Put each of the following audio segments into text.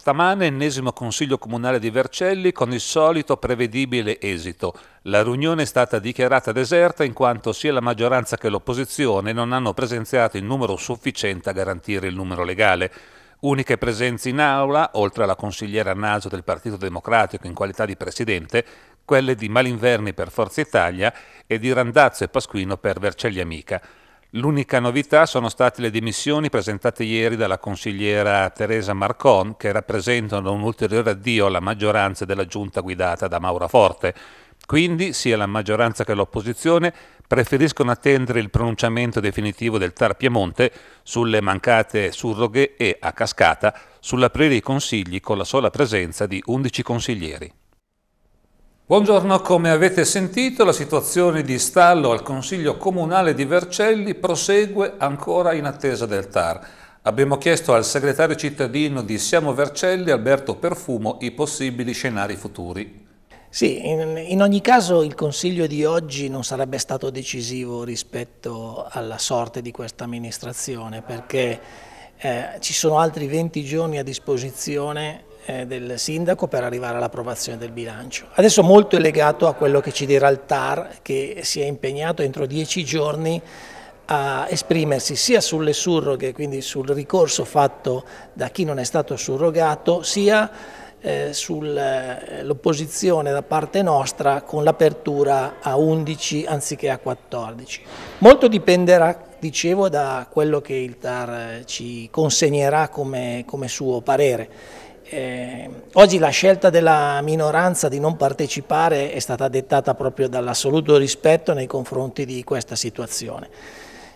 Stamane ennesimo consiglio comunale di Vercelli con il solito prevedibile esito. La riunione è stata dichiarata deserta in quanto sia la maggioranza che l'opposizione non hanno presenziato in numero sufficiente a garantire il numero legale. Uniche presenze in aula, oltre alla consigliera Naso del Partito Democratico in qualità di presidente, quelle di Malinverni per Forza Italia e di Randazzo e Pasquino per Vercelli Amica. L'unica novità sono state le dimissioni presentate ieri dalla consigliera Teresa Marcon, che rappresentano un ulteriore addio alla maggioranza della giunta guidata da Maura Forte. Quindi sia la maggioranza che l'opposizione preferiscono attendere il pronunciamento definitivo del Tar Piemonte sulle mancate surroghe e, a cascata, sull'aprire i consigli con la sola presenza di 11 consiglieri. Buongiorno, come avete sentito la situazione di stallo al Consiglio Comunale di Vercelli prosegue ancora in attesa del TAR. Abbiamo chiesto al segretario cittadino di Siamo Vercelli, Alberto Perfumo, i possibili scenari futuri. Sì, in, in, ogni caso il Consiglio di oggi non sarebbe stato decisivo rispetto alla sorte di questa amministrazione perché eh, ci sono altri 20 giorni a disposizione eh, del sindaco per arrivare all'approvazione del bilancio. Adesso molto è legato a quello che ci dirà il TAR che si è impegnato entro dieci giorni a esprimersi sia sulle surroghe, quindi sul ricorso fatto da chi non è stato surrogato, sia eh, sull'opposizione da parte nostra con l'apertura a 11 anziché a 14. Molto dipenderà dicevo, da quello che il TAR eh, ci consegnerà come, come suo parere. Eh, oggi la scelta della minoranza di non partecipare è stata dettata proprio dall'assoluto rispetto nei confronti di questa situazione.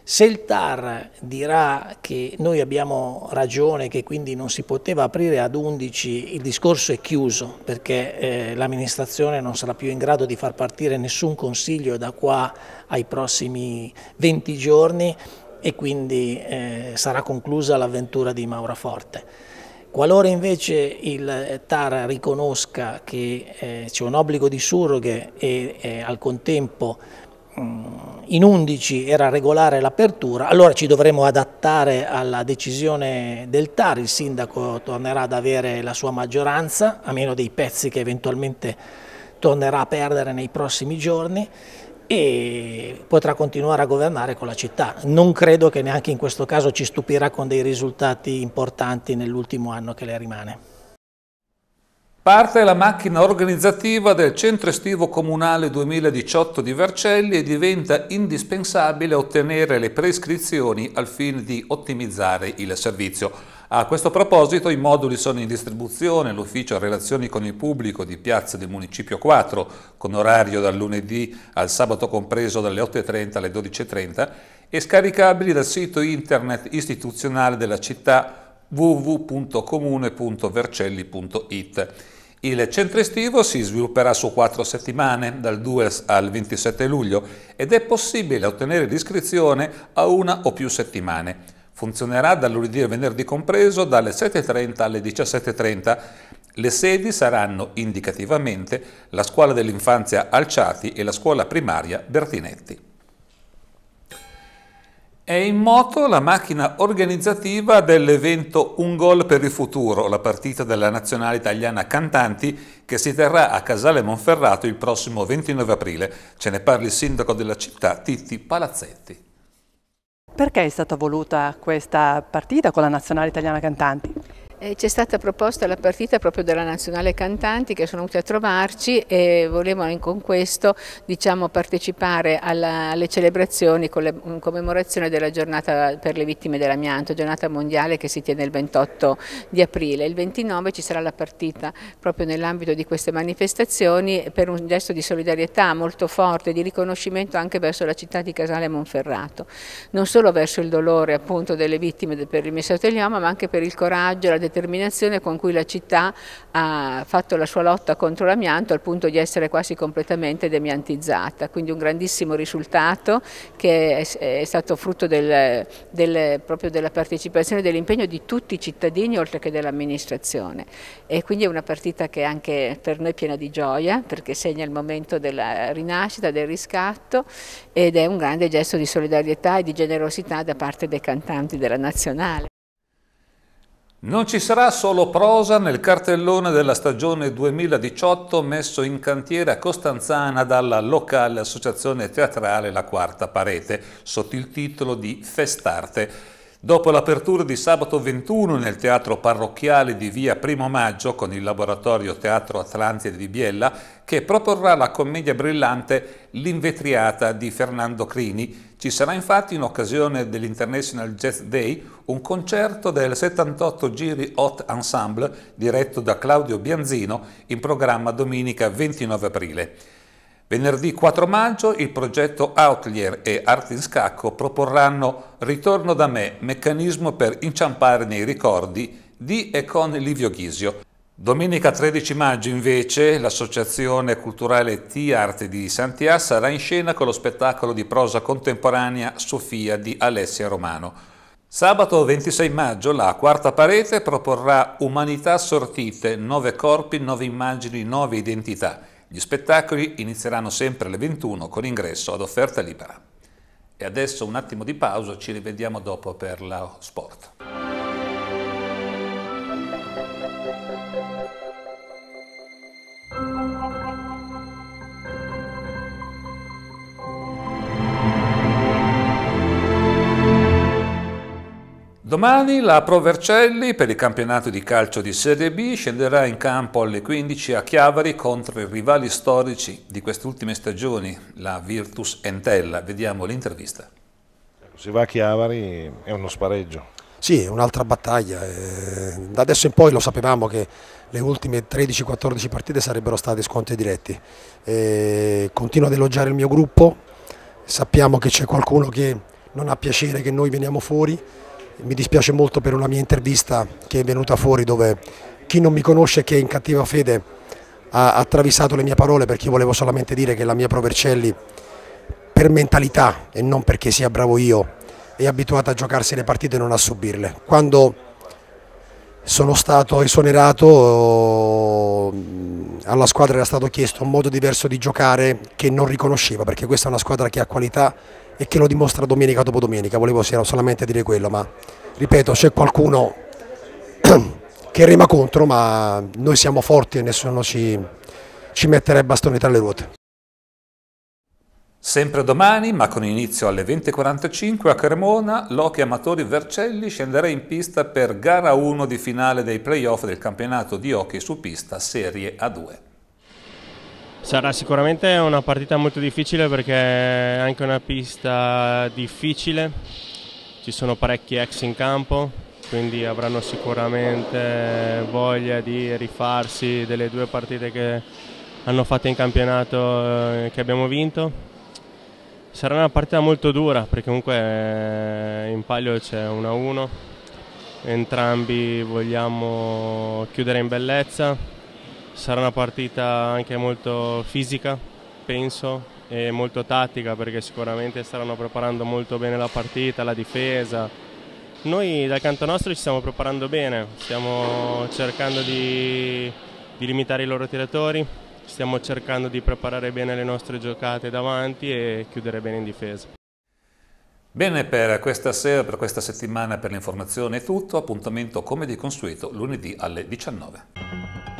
Se il TAR dirà che noi abbiamo ragione, che quindi non si poteva aprire ad 11, il discorso è chiuso perché eh, l'amministrazione non sarà più in grado di far partire nessun consiglio da qua ai prossimi 20 giorni e quindi eh, sarà conclusa l'avventura di Mauraforte. Qualora invece il eh, TAR riconosca che eh, c'è un obbligo di surroghe e, e eh, al contempo mm, in 11 era regolare l'apertura, allora ci dovremo adattare alla decisione del TAR, il sindaco tornerà ad avere la sua maggioranza, a meno dei pezzi che eventualmente tornerà a perdere nei prossimi giorni, e potrà continuare a governare con la città. Non credo che neanche in questo caso ci stupirà con dei risultati importanti nell'ultimo anno che le rimane. Parte la macchina organizzativa del centro estivo comunale 2018 di Vercelli e diventa indispensabile ottenere le prescrizioni al fine di ottimizzare il servizio. A questo proposito i moduli sono in distribuzione all'ufficio relazioni con il pubblico di Piazza del Municipio 4 con orario dal lunedì al sabato compreso dalle 8.30 alle 12.30 e scaricabili dal sito internet istituzionale della città www.comune.vercelli.it. Il centro estivo si svilupperà su quattro settimane, dal 2 al 27 luglio, ed è possibile ottenere l'iscrizione a una o più settimane. Funzionerà da lunedì al venerdì compreso dalle 7.30 alle 17.30. Le sedi saranno indicativamente la scuola dell'infanzia Alciati e la scuola primaria Bertinetti. È in moto la macchina organizzativa dell'evento Un Gol per il Futuro, la partita della nazionale italiana cantanti che si terrà a Casale Monferrato il prossimo 29 aprile. Ce ne parli il sindaco della città Titti Palazzetti. Perché è stata voluta questa partita con la nazionale italiana cantanti? Eh, ci è stata proposta la partita proprio dalla Nazionale Cantanti che sono venuti a trovarci e volevano con questo diciamo, partecipare alla, alle celebrazioni con le, in commemorazione della giornata per le vittime dell'amianto, giornata mondiale che si tiene il 28 di aprile. Il 29 ci sarà la partita proprio nell'ambito di queste manifestazioni per un gesto di solidarietà molto forte, di riconoscimento anche verso la città di Casale Monferrato, non solo verso il dolore appunto delle vittime per il mesotelioma ma anche per il coraggio, la determinazione determinazione con cui la città ha fatto la sua lotta contro l'amianto al punto di essere quasi completamente demiantizzata, quindi un grandissimo risultato che è, stato frutto del, del, proprio della partecipazione e dell'impegno di tutti i cittadini oltre che dell'amministrazione e quindi è una partita che anche per noi è piena di gioia perché segna il momento della rinascita, del riscatto ed è un grande gesto di solidarietà e di generosità da parte dei cantanti della nazionale. Non ci sarà solo prosa nel cartellone della stagione 2018 messo in cantiere a Costanzana dalla locale associazione teatrale La Quarta Parete, sotto il titolo di Festarte Dopo l'apertura di sabato 21 nel teatro parrocchiale di via Primo Maggio con il laboratorio Teatro Atlantide di Biella che proporrà la commedia brillante L'invetriata di Fernando Crini, ci sarà infatti in occasione dell'International Jazz Day un concerto del 78 Giri Hot Ensemble diretto da Claudio Bianzino in programma domenica 29 aprile. Venerdì 4 maggio il progetto Outlier e Art in Scacco proporranno Ritorno da me, meccanismo per inciampare nei ricordi di e con Livio Ghisio. Domenica 13 maggio invece l'Associazione Culturale T-Arte di Santià sarà in scena con lo spettacolo di prosa contemporanea Sofia di Alessia Romano. Sabato 26 maggio la Quarta Parete proporrà Umanità sortite, nove corpi, nove immagini, nove identità gli spettacoli inizieranno sempre alle 21 con ingresso ad offerta libera. E adesso un attimo di pausa, ci rivediamo dopo per la sport. Domani la Pro Vercelli per il campionato di calcio di Serie B scenderà in campo alle 15 a Chiavari contro i rivali storici di queste ultime stagioni, la Virtus Entella. Vediamo l'intervista. Se va a Chiavari, è uno spareggio. Sì, è un'altra battaglia. Eh, da adesso in poi lo sapevamo che le ultime 13-14 partite sarebbero state scontri diretti. E eh, continuo ad elogiare il mio gruppo, sappiamo che c'è qualcuno che non ha piacere che noi veniamo fuori mi dispiace molto per una mia intervista che è venuta fuori dove chi non mi conosce che è in cattiva fede ha attraversato le mie parole perché io volevo solamente dire che la mia Provercelli per mentalità e non perché sia bravo io è abituata a giocarsi le partite e non a subirle. Quando sono stato esonerato alla squadra era stato chiesto un modo diverso di giocare che non riconosceva, perché questa è una squadra che ha qualità e che lo dimostra domenica dopo domenica, volevo solamente dire quello, ma ripeto c'è qualcuno che rema contro, ma noi siamo forti e nessuno ci, ci metterebbe bastoni tra le ruote. Sempre domani, ma con inizio alle 20.45 a Cremona, Lochi Amatori Vercelli scenderà in pista per gara 1 di finale dei playoff del campionato di hockey su pista Serie A2. Sarà sicuramente una partita molto difficile perché è anche una pista difficile, ci sono parecchi ex in campo, quindi avranno sicuramente voglia di rifarsi delle due partite che hanno fatto in campionato e eh, che abbiamo vinto Sarà una partita molto dura perché comunque eh, in palio c'è 1-1, entrambi vogliamo chiudere in bellezza, sarà una partita anche molto fisica, penso, e molto tattica perché sicuramente staranno preparando molto bene la partita, la difesa. Noi dal canto nostro ci stiamo preparando bene, stiamo cercando di, di limitare i loro tiratori, stiamo cercando di preparare bene le nostre giocate davanti e chiudere bene in difesa. Bene, per questa sera, per questa settimana, per l'informazione è tutto. Appuntamento come di consueto lunedì alle 19.